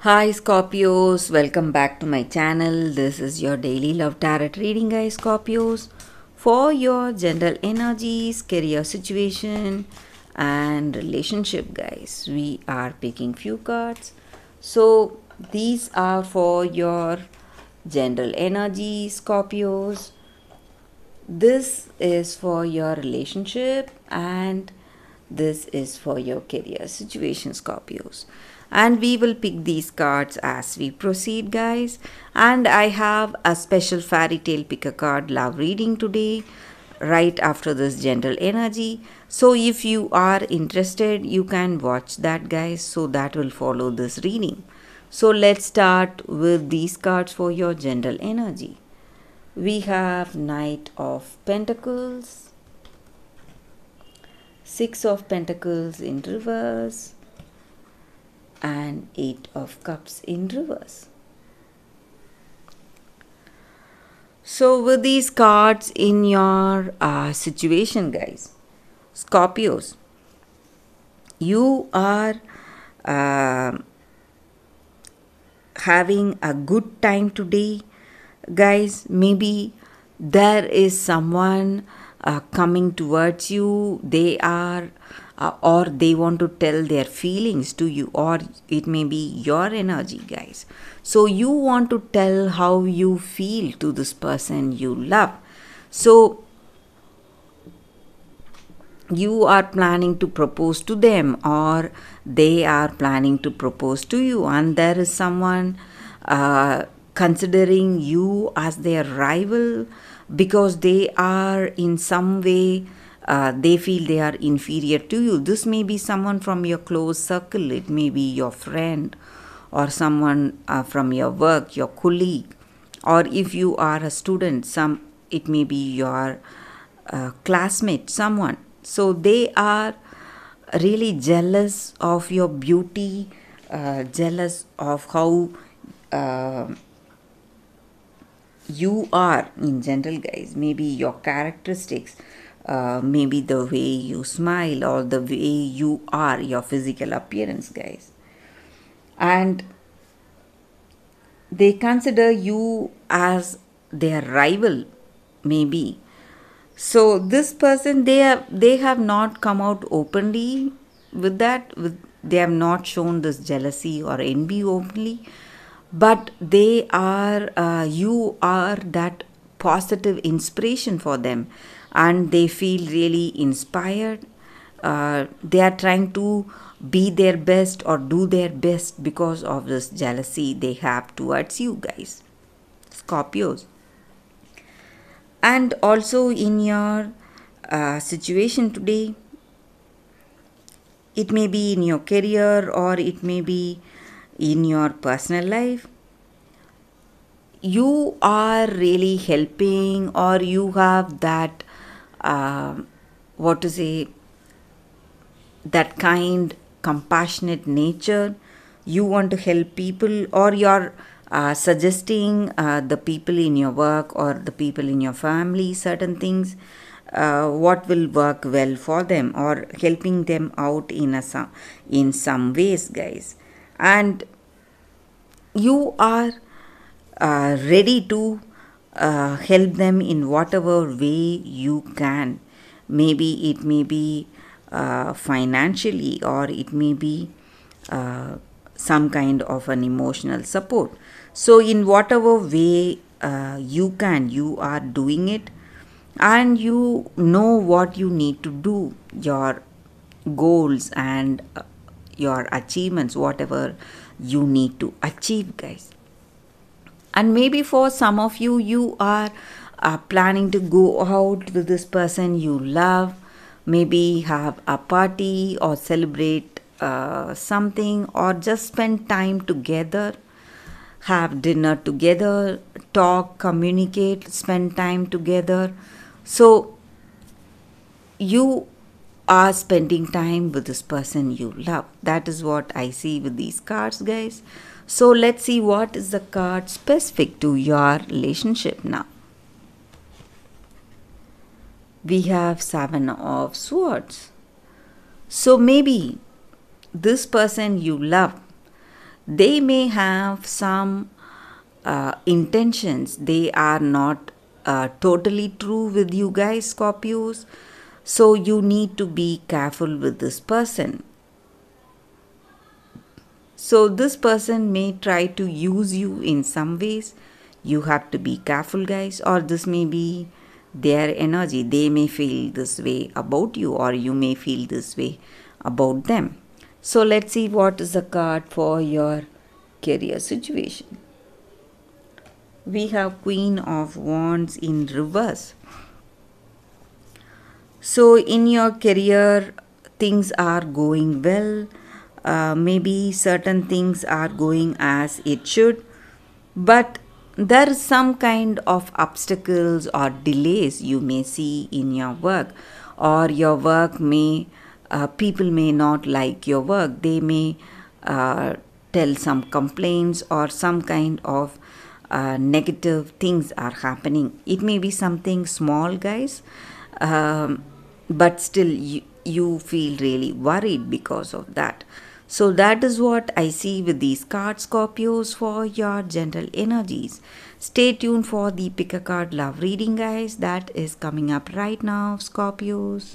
Hi Scorpios, welcome back to my channel. This is your daily love tarot reading, guys. Scorpios, for your general energies, career situation, and relationship, guys. We are picking few cards. So these are for your general energies, Scorpios. This is for your relationship, and this is for your career situation, Scorpios and we will pick these cards as we proceed guys and I have a special fairy tale picker card love reading today right after this general energy so if you are interested you can watch that guys so that will follow this reading so let's start with these cards for your general energy we have knight of pentacles six of pentacles in reverse and Eight of Cups in reverse. So, with these cards in your uh, situation, guys, Scorpios, you are uh, having a good time today, guys. Maybe there is someone uh, coming towards you, they are uh, or they want to tell their feelings to you or it may be your energy guys so you want to tell how you feel to this person you love so you are planning to propose to them or they are planning to propose to you and there is someone uh, considering you as their rival because they are in some way uh, they feel they are inferior to you. This may be someone from your close circle, it may be your friend or someone uh, from your work, your colleague, or if you are a student, some it may be your uh, classmate, someone. So they are really jealous of your beauty, uh, jealous of how um, you are in general guys maybe your characteristics uh, maybe the way you smile or the way you are, your physical appearance, guys. And they consider you as their rival, maybe. So this person, they have they have not come out openly with that. With, they have not shown this jealousy or envy openly, but they are uh, you are that positive inspiration for them and they feel really inspired. Uh, they are trying to be their best or do their best because of this jealousy they have towards you guys, Scorpios. And also in your uh, situation today, it may be in your career or it may be in your personal life you are really helping or you have that uh, what to say, that kind, compassionate nature. You want to help people, or you're uh, suggesting uh, the people in your work or the people in your family certain things. Uh, what will work well for them or helping them out in a some in some ways guys and you are uh, ready to uh, help them in whatever way you can. Maybe it may be uh, financially or it may be uh, some kind of an emotional support. So, in whatever way uh, you can, you are doing it and you know what you need to do, your goals and uh, your achievements, whatever you need to achieve, guys and maybe for some of you you are uh, planning to go out with this person you love maybe have a party or celebrate uh, something or just spend time together have dinner together talk communicate spend time together so you are spending time with this person you love that is what i see with these cards guys so let's see what is the card specific to your relationship now. We have seven of swords. So maybe this person you love, they may have some uh, intentions. They are not uh, totally true with you guys, Scorpios. So you need to be careful with this person. So this person may try to use you in some ways. You have to be careful, guys, or this may be their energy. They may feel this way about you, or you may feel this way about them. So let's see what is the card for your career situation. We have Queen of Wands in reverse. So in your career, things are going well uh, maybe certain things are going as it should but there is some kind of obstacles or delays you may see in your work or your work may uh, people may not like your work they may uh, tell some complaints or some kind of uh, negative things are happening it may be something small guys um, but still you, you feel really worried because of that so that is what I see with these cards, Scorpios, for your general energies. Stay tuned for the pick a card love reading, guys. That is coming up right now, Scorpios.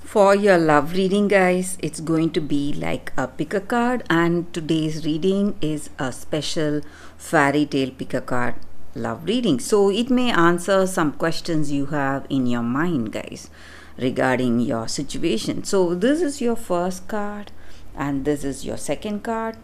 For your love reading, guys, it's going to be like a pick a card, and today's reading is a special fairy tale pick a card love reading. So it may answer some questions you have in your mind, guys regarding your situation. So this is your first card and this is your second card.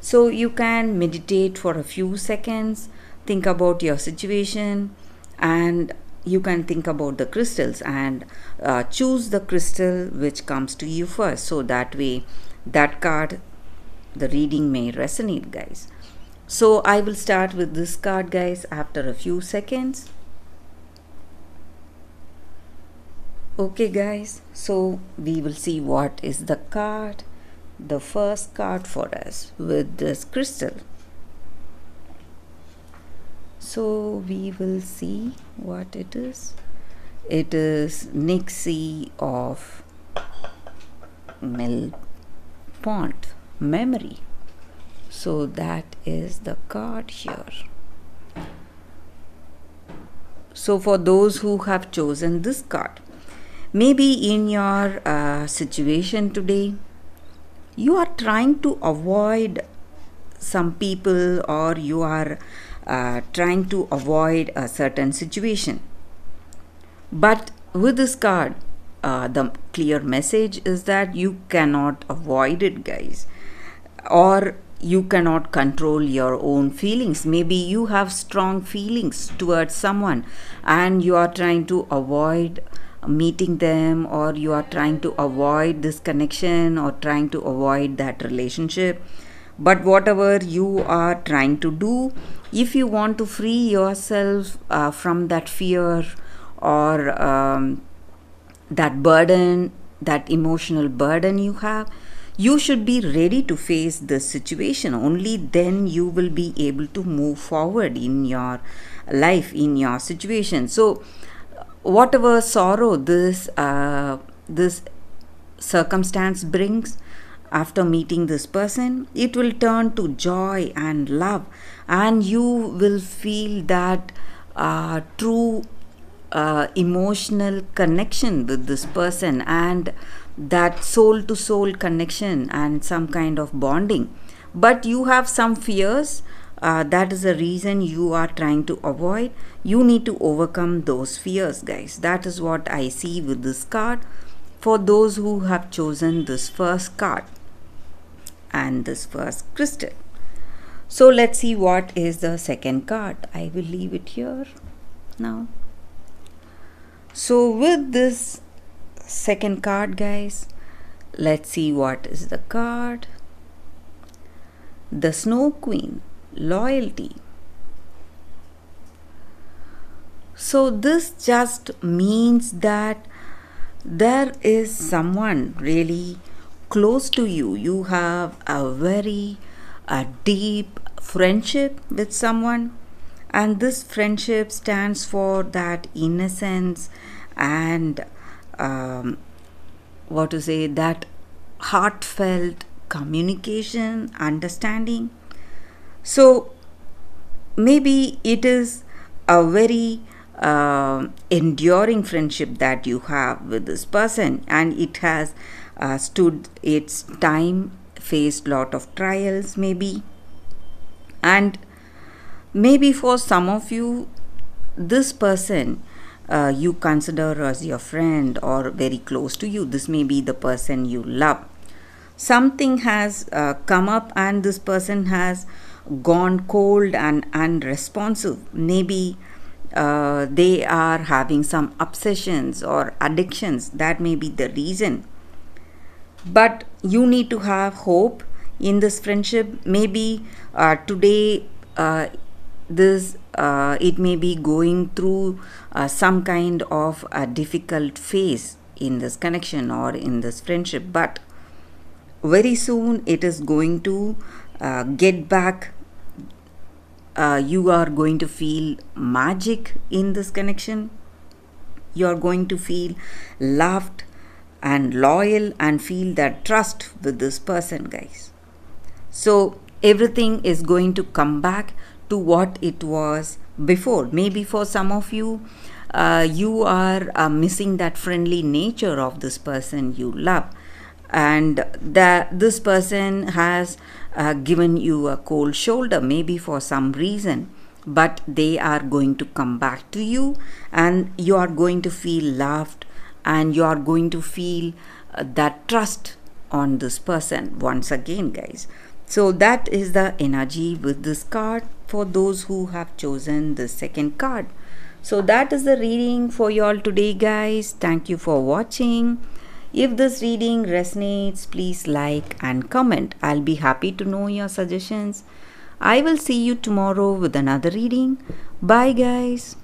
So you can meditate for a few seconds, think about your situation and you can think about the crystals and uh, choose the crystal which comes to you first. So that way that card, the reading may resonate guys. So I will start with this card guys after a few seconds. okay guys so we will see what is the card the first card for us with this crystal so we will see what it is it is nixie of mill pond memory so that is the card here so for those who have chosen this card Maybe in your uh, situation today, you are trying to avoid some people or you are uh, trying to avoid a certain situation. But with this card, uh, the clear message is that you cannot avoid it, guys, or you cannot control your own feelings. Maybe you have strong feelings towards someone and you are trying to avoid meeting them or you are trying to avoid this connection or trying to avoid that relationship but whatever you are trying to do if you want to free yourself uh, from that fear or um, that burden that emotional burden you have you should be ready to face the situation only then you will be able to move forward in your life in your situation so whatever sorrow this uh, this circumstance brings after meeting this person it will turn to joy and love and you will feel that uh, true uh, emotional connection with this person and that soul to soul connection and some kind of bonding but you have some fears uh, that is the reason you are trying to avoid you need to overcome those fears guys that is what i see with this card for those who have chosen this first card and this first crystal so let's see what is the second card i will leave it here now so with this second card guys let's see what is the card the snow queen loyalty. So, this just means that there is someone really close to you. You have a very a deep friendship with someone, and this friendship stands for that innocence and um, what to say that heartfelt communication, understanding. So maybe it is a very uh, enduring friendship that you have with this person and it has uh, stood its time faced lot of trials maybe and maybe for some of you this person uh, you consider as your friend or very close to you this may be the person you love something has uh, come up and this person has gone cold and unresponsive. Maybe uh, they are having some obsessions or addictions. That may be the reason. But you need to have hope in this friendship. Maybe uh, today, uh, this uh, it may be going through uh, some kind of a difficult phase in this connection or in this friendship, but very soon it is going to uh, get back uh, you are going to feel magic in this connection you are going to feel loved and loyal and feel that trust with this person guys so everything is going to come back to what it was before maybe for some of you uh, you are uh, missing that friendly nature of this person you love and that this person has uh, given you a cold shoulder maybe for some reason but they are going to come back to you and you are going to feel loved and you are going to feel uh, that trust on this person once again guys so that is the energy with this card for those who have chosen the second card so that is the reading for you all today guys thank you for watching if this reading resonates, please like and comment. I'll be happy to know your suggestions. I will see you tomorrow with another reading. Bye, guys.